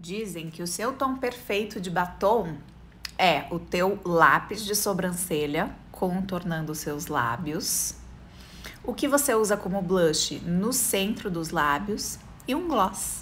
Dizem que o seu tom perfeito de batom é o teu lápis de sobrancelha contornando os seus lábios, o que você usa como blush no centro dos lábios e um gloss.